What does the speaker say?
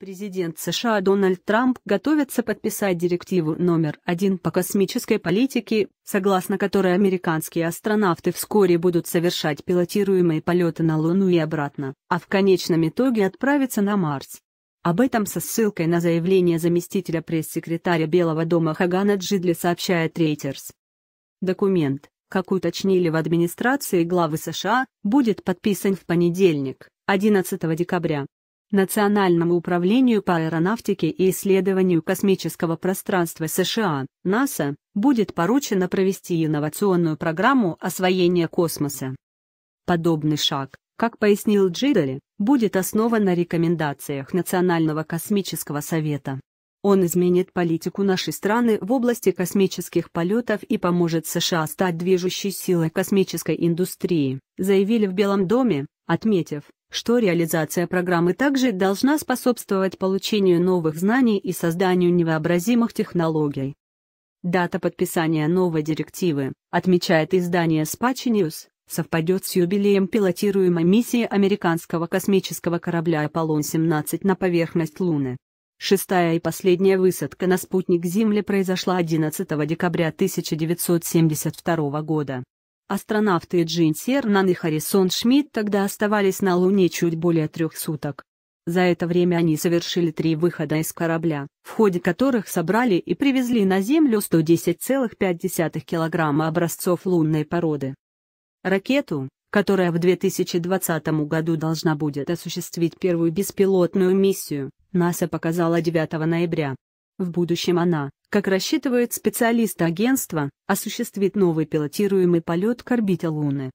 Президент США Дональд Трамп готовится подписать директиву номер один по космической политике, согласно которой американские астронавты вскоре будут совершать пилотируемые полеты на Луну и обратно, а в конечном итоге отправиться на Марс. Об этом со ссылкой на заявление заместителя пресс-секретаря Белого дома Хагана Джидли сообщает Рейтерс. Документ, как уточнили в администрации главы США, будет подписан в понедельник, 11 декабря. Национальному управлению по аэронавтике и исследованию космического пространства США, НАСА, будет поручено провести инновационную программу освоения космоса. Подобный шаг, как пояснил Джидали, будет основан на рекомендациях Национального космического совета. Он изменит политику нашей страны в области космических полетов и поможет США стать движущей силой космической индустрии, заявили в Белом доме, отметив, что реализация программы также должна способствовать получению новых знаний и созданию невообразимых технологий. Дата подписания новой директивы, отмечает издание Space News, совпадет с юбилеем пилотируемой миссии американского космического корабля «Аполлон-17» на поверхность Луны. Шестая и последняя высадка на спутник Земли произошла 11 декабря 1972 года. Астронавты Джин Сернан и Харрисон Шмидт тогда оставались на Луне чуть более трех суток. За это время они совершили три выхода из корабля, в ходе которых собрали и привезли на Землю 110,5 килограмма образцов лунной породы. Ракету, которая в 2020 году должна будет осуществить первую беспилотную миссию, НАСА показала 9 ноября. В будущем она, как рассчитывают специалисты агентства, осуществит новый пилотируемый полет к орбите Луны.